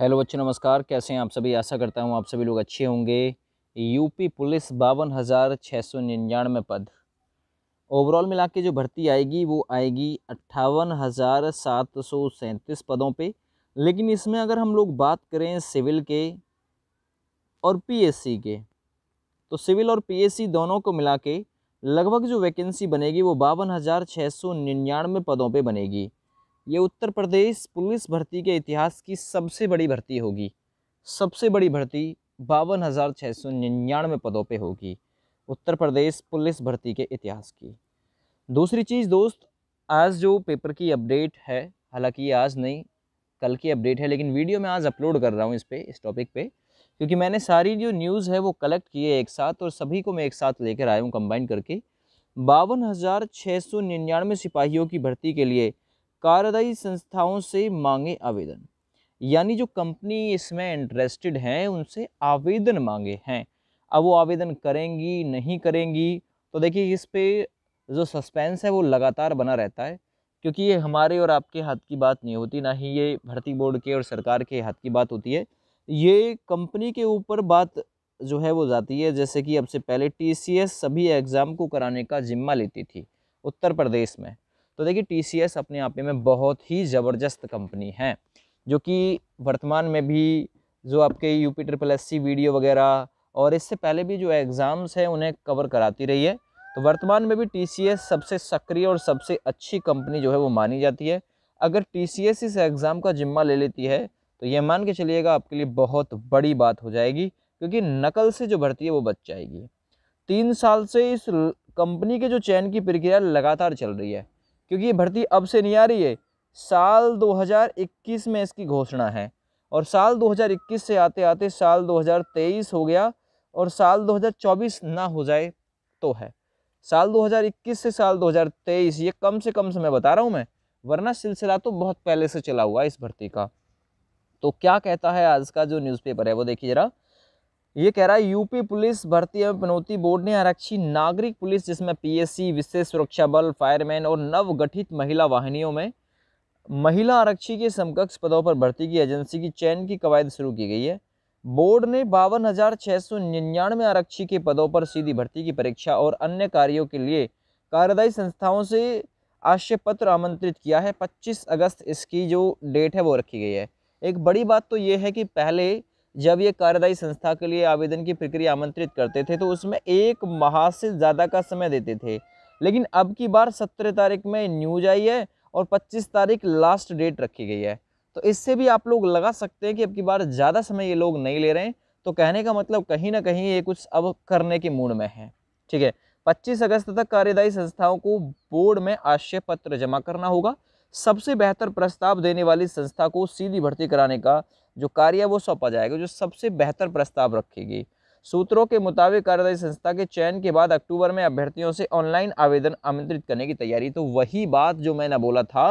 hello बच्चों नमस्कार कैसे हैं आप सभी आशा करता हूं आप सभी लोग अच्छे होंगे यूपी पुलिस बावन हज़ार छः सौ निन्यानवे पद ओवरऑल मिला के जो भर्ती आएगी वो आएगी अट्ठावन हज़ार सात सौ सैंतीस पदों पे लेकिन इसमें अगर हम लोग बात करें सिविल के और पीएससी के तो सिविल और पीएससी दोनों को मिला के लगभग जो वैकेंसी बनेगी वो बावन हज़ार छः सौ निन्यानवे पदों पर बनेगी ये उत्तर प्रदेश पुलिस भर्ती के इतिहास की सबसे बड़ी भर्ती होगी सबसे बड़ी भर्ती बावन हज़ार छः सौ निन्यानवे पदों पे होगी उत्तर प्रदेश पुलिस भर्ती के इतिहास की दूसरी चीज़ दोस्त आज जो पेपर की अपडेट है हालांकि आज नहीं कल की अपडेट है लेकिन वीडियो मैं आज अपलोड कर रहा हूँ इस पर इस टॉपिक पे क्योंकि मैंने सारी जो न्यूज़ है वो कलेक्ट किए एक साथ और सभी को मैं एक साथ लेकर आया हूँ कंबाइन करके बावन हज़ार छः सौ निन्यानवे सिपाहियों की भर्ती के लिए कार्यदायी संस्थाओं से मांगे आवेदन यानी जो कंपनी इसमें इंटरेस्टेड हैं उनसे आवेदन मांगे हैं अब वो आवेदन करेंगी नहीं करेंगी तो देखिए इस पर जो सस्पेंस है वो लगातार बना रहता है क्योंकि ये हमारे और आपके हाथ की बात नहीं होती ना ही ये भर्ती बोर्ड के और सरकार के हाथ की बात होती है ये कंपनी के ऊपर बात जो है वो जाती है जैसे कि अब से पहले टी सभी एग्ज़ाम को कराने का जिम्मा लेती थी उत्तर प्रदेश में तो देखिए टी अपने आप में बहुत ही ज़बरदस्त कंपनी है जो कि वर्तमान में भी जो आपके U P triple S C video वगैरह और इससे पहले भी जो एग्ज़ाम्स हैं उन्हें कवर कराती रही है तो वर्तमान में भी टी सबसे सक्रिय और सबसे अच्छी कंपनी जो है वो मानी जाती है अगर टी सी इस एग्ज़ाम का जिम्मा ले लेती है तो ये मान के चलिएगा आपके लिए बहुत बड़ी बात हो जाएगी क्योंकि नकल से जो भर्ती है वो बच जाएगी तीन साल से इस कंपनी के जो चयन की प्रक्रिया लगातार चल रही है क्योंकि ये भर्ती अब से नहीं आ रही है साल 2021 में इसकी घोषणा है और साल 2021 से आते आते साल 2023 हो गया और साल 2024 ना हो जाए तो है साल 2021 से साल 2023 ये कम से कम समय बता रहा हूँ मैं वरना सिलसिला तो बहुत पहले से चला हुआ है इस भर्ती का तो क्या कहता है आज का जो न्यूज़पेपर है वो देखिए ज़रा ये कह रहा है यूपी पुलिस भर्ती एवं पनौती बोर्ड ने आरक्षी नागरिक पुलिस जिसमें पीएससी विशेष सुरक्षा बल फायरमैन और नवगठित महिला वाहिनियों में महिला आरक्षी के समकक्ष पदों पर भर्ती की एजेंसी की चयन की कवायद शुरू की गई है बोर्ड ने बावन हज़ार छः सौ निन्यानवे आरक्षी के पदों पर सीधी भर्ती की परीक्षा और अन्य कार्यों के लिए कार्यदायी संस्थाओं से आश्य पत्र आमंत्रित किया है 25 अगस्त इसकी जो डेट है वो रखी गई है एक बड़ी बात तो ये है कि पहले जब ये कार्यदायी संस्था के लिए आवेदन की प्रक्रिया आमंत्रित करते थे तो उसमें एक माह से ज़्यादा का समय देते थे लेकिन अब की बार सत्रह तारीख में न्यूज आई है और पच्चीस तारीख लास्ट डेट रखी गई है तो इससे भी आप लोग लगा सकते हैं कि अब की बार ज़्यादा समय ये लोग नहीं ले रहे हैं तो कहने का मतलब कहीं ना कहीं ये कुछ अब करने के मूड में है ठीक है पच्चीस अगस्त तक कार्यदायी संस्थाओं को बोर्ड में आशय पत्र जमा करना होगा सबसे बेहतर प्रस्ताव देने वाली संस्था को सीधी भर्ती कराने का जो कार्य वो सौंपा जाएगा जो सबसे बेहतर प्रस्ताव रखेगी सूत्रों के मुताबिक कार्यदायी संस्था के चयन के बाद अक्टूबर में अभ्यर्थियों से ऑनलाइन आवेदन आमंत्रित करने की तैयारी तो वही बात जो मैंने बोला था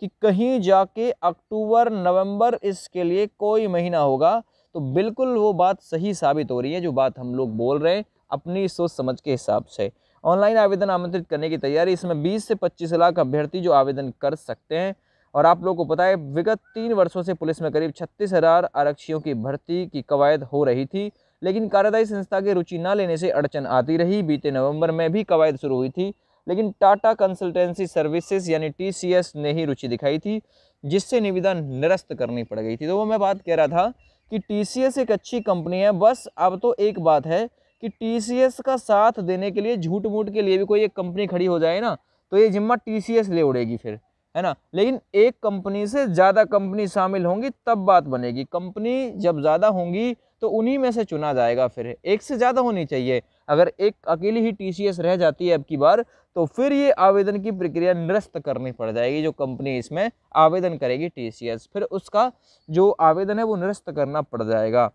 कि कहीं जाके अक्टूबर नवंबर इसके लिए कोई महीना होगा तो बिल्कुल वो बात सही साबित हो रही है जो बात हम लोग बोल रहे हैं अपनी सोच समझ के हिसाब से ऑनलाइन आवेदन आमंत्रित करने की तैयारी इसमें 20 से 25 लाख अभ्यर्थी जो आवेदन कर सकते हैं और आप लोगों को पता है विगत तीन वर्षों से पुलिस में करीब छत्तीस हज़ार आरक्षियों की भर्ती की कवायद हो रही थी लेकिन कार्यदायी संस्था की रुचि ना लेने से अड़चन आती रही बीते नवंबर में भी कवायद शुरू हुई थी लेकिन टाटा कंसल्टेंसी सर्विसेज यानी टी ने ही रुचि दिखाई थी जिससे निविदा निरस्त करनी पड़ गई थी तो वो मैं बात कह रहा था कि टी एक अच्छी कंपनी है बस अब तो एक बात है कि टी का साथ देने के लिए झूठ मूठ के लिए भी कोई एक कंपनी खड़ी हो जाए ना तो ये जिम्मा टी ले उड़ेगी फिर है ना लेकिन एक कंपनी से ज़्यादा कंपनी शामिल होंगी तब बात बनेगी कंपनी जब ज़्यादा होंगी तो उन्हीं में से चुना जाएगा फिर एक से ज़्यादा होनी चाहिए अगर एक अकेली ही टी रह जाती है अब की बार तो फिर ये आवेदन की प्रक्रिया निरस्त करनी पड़ जाएगी जो कंपनी इसमें आवेदन करेगी टी फिर उसका जो आवेदन है वो निरस्त करना पड़ जाएगा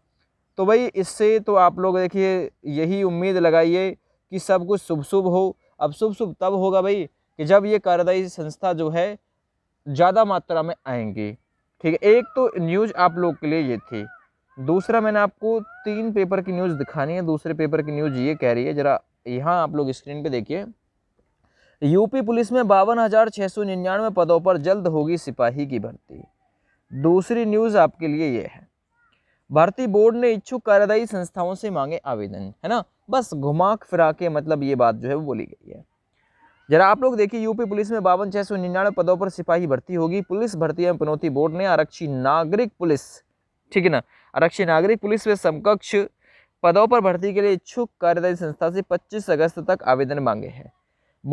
तो भाई इससे तो आप लोग देखिए यही उम्मीद लगाइए कि सब कुछ शुभ शुभ हो अब शुभ शुभ तब होगा भाई कि जब ये कार्यदायी संस्था जो है ज़्यादा मात्रा में आएंगी ठीक है एक तो न्यूज़ आप लोग के लिए ये थी दूसरा मैंने आपको तीन पेपर की न्यूज़ दिखानी है दूसरे पेपर की न्यूज़ ये कह रही है ज़रा यहाँ आप लोग स्क्रीन पे देखिए यूपी पुलिस में बावन हज़ार छः सौ निन्यानवे पदों पर जल्द होगी सिपाही की भर्ती दूसरी न्यूज़ आपके लिए ये है भर्ती बोर्ड ने इच्छुक कार्यदायी संस्थाओं से मांगे आवेदन है ना बस घुमा फिरा के मतलब ये बात जो है वो बोली गई है जरा आप लोग देखिए यूपी पुलिस में बावन छः सौ निन्यानवे पदों पर सिपाही भर्ती होगी पुलिस भर्ती एवं पनौती बोर्ड ने आरक्षी नागरिक पुलिस ठीक है ना आरक्षी नागरिक पुलिस व समकक्ष पदों पर भर्ती के लिए इच्छुक कार्यदायी संस्था से 25 अगस्त तक आवेदन मांगे हैं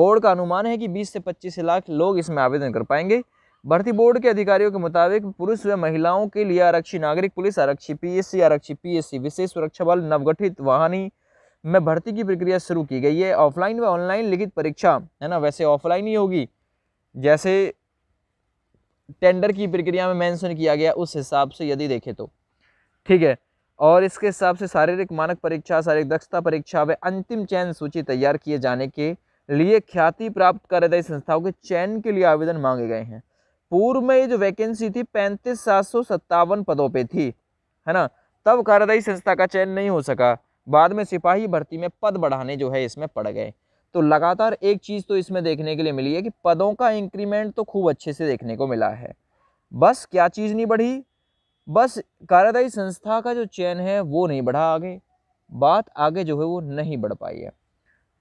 बोर्ड का अनुमान है कि 20 से 25 लाख लोग इसमें आवेदन कर पाएंगे भर्ती बोर्ड के अधिकारियों के मुताबिक पुरुष व महिलाओं के लिए आरक्षी नागरिक पुलिस आरक्षी पीएससी आरक्षी पीएससी विशेष सुरक्षा बल नवगठित वाहनी में भर्ती की प्रक्रिया शुरू की गई है ऑफलाइन व ऑनलाइन लिखित परीक्षा है ना वैसे ऑफलाइन ही होगी जैसे टेंडर की प्रक्रिया में मेंशन किया गया उस हिसाब से यदि देखें तो ठीक है और इसके हिसाब से शारीरिक मानक परीक्षा शारीरिक दक्षता परीक्षा व अंतिम चयन सूची तैयार किए जाने के लिए ख्याति प्राप्त कर रही संस्थाओं के चयन के लिए आवेदन मांगे गए हैं पूर्व में ये जो वैकेंसी थी पैंतीस सात सौ सत्तावन पदों पर थी है ना तब कार्यदायी संस्था का चयन नहीं हो सका बाद में सिपाही भर्ती में पद बढ़ाने जो है इसमें पड़ गए तो लगातार एक चीज़ तो इसमें देखने के लिए मिली है कि पदों का इंक्रीमेंट तो खूब अच्छे से देखने को मिला है बस क्या चीज़ नहीं बढ़ी बस कार्यदायी संस्था का जो चयन है वो नहीं बढ़ा आगे बात आगे जो है वो नहीं बढ़ पाई है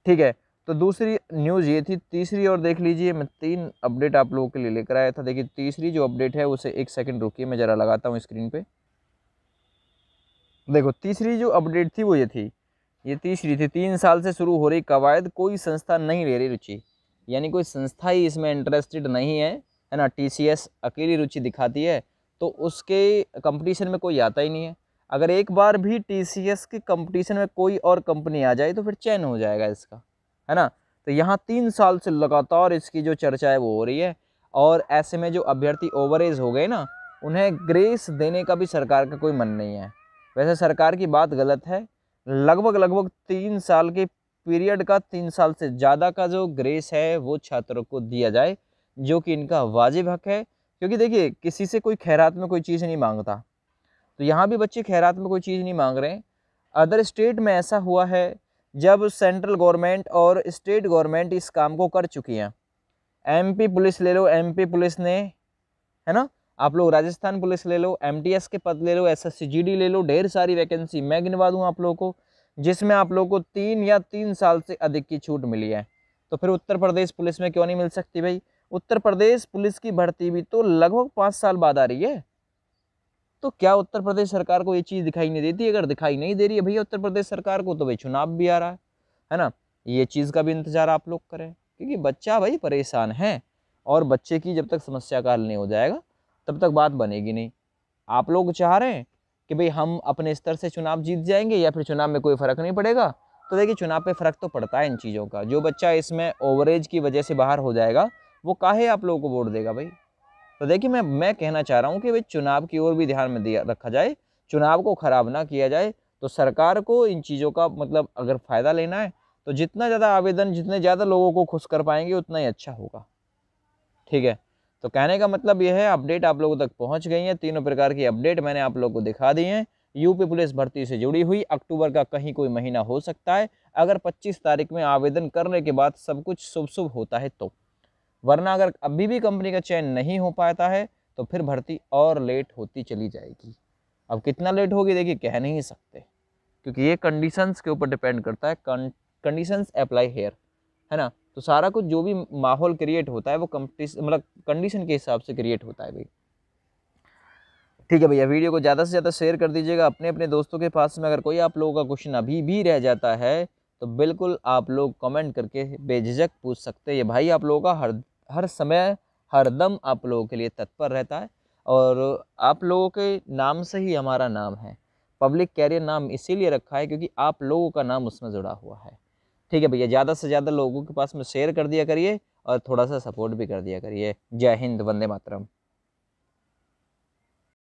ठीक है तो दूसरी न्यूज़ ये थी तीसरी और देख लीजिए मैं तीन अपडेट आप लोगों के लिए लेकर आया था देखिए तीसरी जो अपडेट है उसे एक सेकंड रुकिए मैं ज़रा लगाता हूँ स्क्रीन पर देखो तीसरी जो अपडेट थी वो ये थी ये तीसरी थी तीन साल से शुरू हो रही कवायद कोई संस्था नहीं ले रही रुचि यानी कोई संस्था ही इसमें इंटरेस्टेड नहीं है है ना टी अकेली रुचि दिखाती है तो उसके कंपटीशन में कोई आता ही नहीं है अगर एक बार भी टी के कंपटीशन में कोई और कंपनी आ जाए तो फिर चैन हो जाएगा इसका है ना तो यहाँ तीन साल से लगातार इसकी जो चर्चा है वो हो रही है और ऐसे में जो अभ्यर्थी ओवर एज हो गए ना उन्हें ग्रेस देने का भी सरकार का कोई मन नहीं है वैसे सरकार की बात गलत है लगभग लगभग तीन साल के पीरियड का तीन साल से ज़्यादा का जो ग्रेस है वो छात्रों को दिया जाए जो कि इनका वाजिब हक है क्योंकि देखिए किसी से कोई खैरात में कोई चीज़ नहीं मांगता तो यहाँ भी बच्चे खैरात में कोई चीज़ नहीं मांग रहे हैं अदर स्टेट में ऐसा हुआ है जब सेंट्रल गवर्नमेंट और स्टेट गवर्नमेंट इस काम को कर चुकी हैं एमपी पुलिस ले लो एमपी पुलिस ने है ना आप लोग राजस्थान पुलिस ले लो एम के पद ले लो एस एस ले लो ढेर सारी वैकेंसी मैं गिनवा दूँ आप लोगों को जिसमें आप लोगों को तीन या तीन साल से अधिक की छूट मिली है तो फिर उत्तर प्रदेश पुलिस में क्यों नहीं मिल सकती भाई उत्तर प्रदेश पुलिस की भर्ती भी तो लगभग पाँच साल बाद आ रही है तो क्या उत्तर प्रदेश सरकार को ये चीज़ दिखाई नहीं देती अगर दिखाई नहीं दे रही है भैया उत्तर प्रदेश सरकार को तो भाई चुनाव भी आ रहा है है ना ये चीज़ का भी इंतज़ार आप लोग करें क्योंकि बच्चा भाई परेशान है और बच्चे की जब तक समस्या का हल नहीं हो जाएगा तब तक बात बनेगी नहीं आप लोग चाह रहे हैं कि भाई हम अपने स्तर से चुनाव जीत जाएंगे या फिर चुनाव में कोई फ़र्क नहीं पड़ेगा तो देखिए चुनाव पे फ़र्क तो पड़ता है इन चीज़ों का जो बच्चा इसमें ओवरेज की वजह से बाहर हो जाएगा वो काहे आप लोगों को वोट देगा भाई तो देखिए मैं मैं कहना चाह रहा हूँ कि भाई चुनाव की ओर भी ध्यान में दिया रखा जाए चुनाव को ख़राब ना किया जाए तो सरकार को इन चीज़ों का मतलब अगर फ़ायदा लेना है तो जितना ज़्यादा आवेदन जितने ज़्यादा लोगों को खुश कर पाएंगे उतना ही अच्छा होगा ठीक है तो कहने का मतलब यह है अपडेट आप लोगों तक पहुंच गई है तीनों प्रकार की अपडेट मैंने आप लोगों को दिखा दी हैं यूपी पुलिस भर्ती से जुड़ी हुई अक्टूबर का कहीं कोई महीना हो सकता है अगर 25 तारीख में आवेदन करने के बाद सब कुछ शुभ शुभ होता है तो वरना अगर अभी भी कंपनी का चयन नहीं हो पाता है तो फिर भर्ती और लेट होती चली जाएगी अब कितना लेट होगी देखिए कह नहीं सकते क्योंकि ये कंडीशंस के ऊपर डिपेंड करता है कंडीशंस अप्लाई हेयर है ना तो सारा कुछ जो भी माहौल क्रिएट होता है वो कंपटिशन मतलब कंडीशन के हिसाब से क्रिएट होता है भाई ठीक है भैया वीडियो को ज़्यादा से ज़्यादा शेयर कर दीजिएगा अपने अपने दोस्तों के पास में अगर कोई आप लोगों का क्वेश्चन अभी भी रह जाता है तो बिल्कुल आप लोग कमेंट करके बेझिझक पूछ सकते हैं भाई आप लोगों का हर हर समय हर दम आप लोगों के लिए तत्पर रहता है और आप लोगों के नाम से ही हमारा नाम है पब्लिक कैरियर नाम इसीलिए रखा है क्योंकि आप लोगों का नाम उसमें जुड़ा हुआ है ठीक है भैया ज़्यादा से ज़्यादा लोगों के पास में शेयर कर दिया करिए और थोड़ा सा सपोर्ट भी कर दिया करिए जय हिंद वंदे मातरम